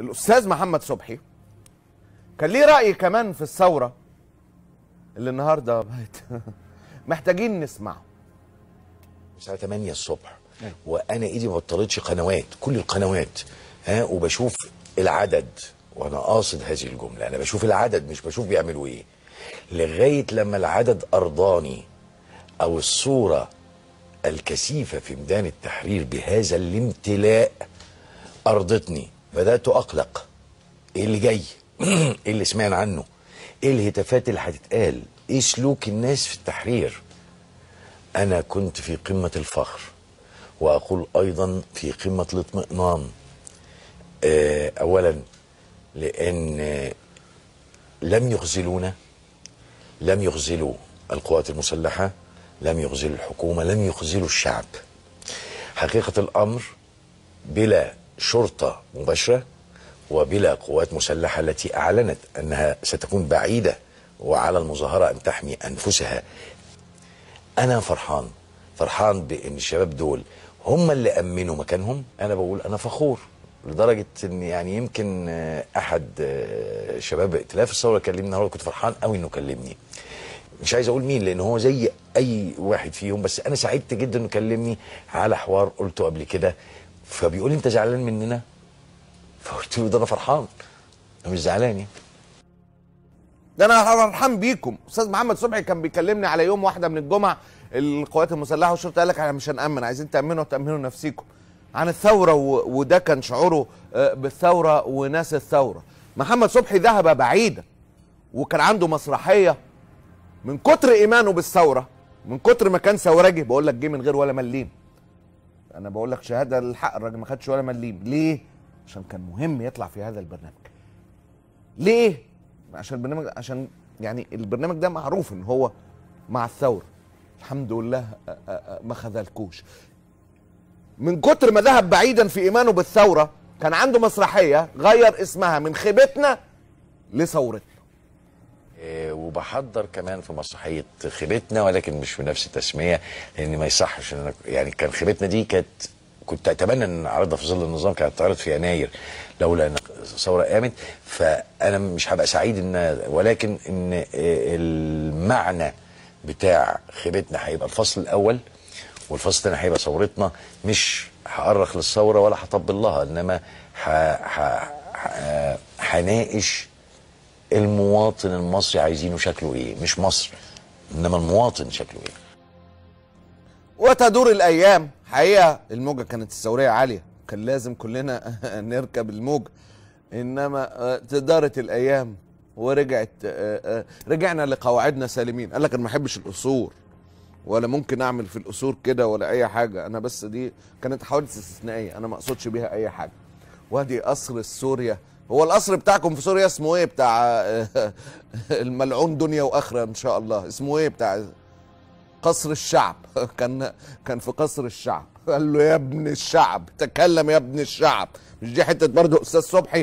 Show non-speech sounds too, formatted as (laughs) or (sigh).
الاستاذ محمد صبحي كان ليه راي كمان في الثوره اللي النهارده بقت (laughs) محتاجين نسمعه الساعه 8 الصبح نعم. وانا ايدي ما بطلتش قنوات كل القنوات ها وبشوف العدد وانا قاصد هذه الجمله انا بشوف العدد مش بشوف بيعملوا ايه لغايه لما العدد ارضاني او الصوره الكثيفه في ميدان التحرير بهذا الامتلاء ارضتني بدات اقلق ايه اللي جاي ايه اللي سمعنا عنه ايه الهتافات اللي هتتقال ايه سلوك الناس في التحرير انا كنت في قمه الفخر واقول ايضا في قمه الاطمئنان آه، اولا لان لم يخزلونا لم يخزلوا القوات المسلحه لم يخزلوا الحكومه لم يخزلوا الشعب حقيقه الامر بلا شرطة مباشرة وبلا قوات مسلحة التي أعلنت أنها ستكون بعيدة وعلى المظاهرة أن تحمي أنفسها أنا فرحان فرحان بأن الشباب دول هم اللي أمنوا مكانهم أنا بقول أنا فخور لدرجة ان يعني يمكن احد شباب ائتلاف الثورة كلمني النهارده كنت فرحان قوي انه كلمني مش عايز اقول مين لان هو زي اي واحد فيهم بس انا سعدت جدا انه كلمني على حوار قلته قبل كده فبيقول لي انت زعلان مننا فقلت له ده انا فرحان انا مش زعلان يعني ده انا فرحان بيكم استاذ محمد صبحي كان بيكلمني على يوم واحده من الجمعه القوات المسلحه والشرطه قال لك احنا مش هنامن عايزين تامنوا تامنوا نفسيكم عن الثوره وده كان شعوره آه، بالثوره وناس الثوره محمد صبحي ذهب بعيدا وكان عنده مسرحيه من كتر ايمانه بالثوره من كتر ما كان ثوراجي بقول لك جه من غير ولا مليم انا بقول لك شهاده الحق الراجل ما خدش ولا مليم ليه عشان كان مهم يطلع في هذا البرنامج ليه عشان البرنامج عشان يعني البرنامج ده معروف ان هو مع الثوره الحمد لله ما خذلكوش من كتر ما ذهب بعيدا في ايمانه بالثوره كان عنده مسرحيه غير اسمها من خيبتنا لثورتنا وبحضر كمان في مسرحيه خيبتنا ولكن مش بنفس التسميه لان ما يصحش ان انا يعني كان خيبتنا دي كانت كنت اتمنى ان اعرضها في ظل النظام كانت تعرض في يناير لولا ان الثوره قامت فانا مش هبقى سعيد ان ولكن ان آه، المعنى بتاع خيبتنا هيبقى الفصل الاول والفصل الثاني هيبقى ثورتنا مش هأرخ للثوره ولا هطبل لها انما آه، هناقش المواطن المصري عايزينه شكله ايه مش مصر انما المواطن شكله ايه وتدور الايام حقيقه الموجه كانت الثوريه عاليه كان لازم كلنا (laughs) نركب الموج انما آه، تدارت الايام ورجعت آه، آه، رجعنا لقواعدنا سالمين قال لك انا ما احبش القصور ولا ممكن اعمل في القصور كده ولا اي حاجه انا بس دي كانت حوادث استثنائيه انا ما اقصدش بيها اي حاجه وادي قصر سوريا هو القصر بتاعكم في سوريا اسمه ايه بتاع (laughs) الملعون دنيا واخره ان شاء الله اسمه ايه بتاع قصر الشعب (laughs) كان كان في قصر الشعب قال له يا ابن الشعب تكلم يا ابن الشعب مش دي حته برضه استاذ صبحي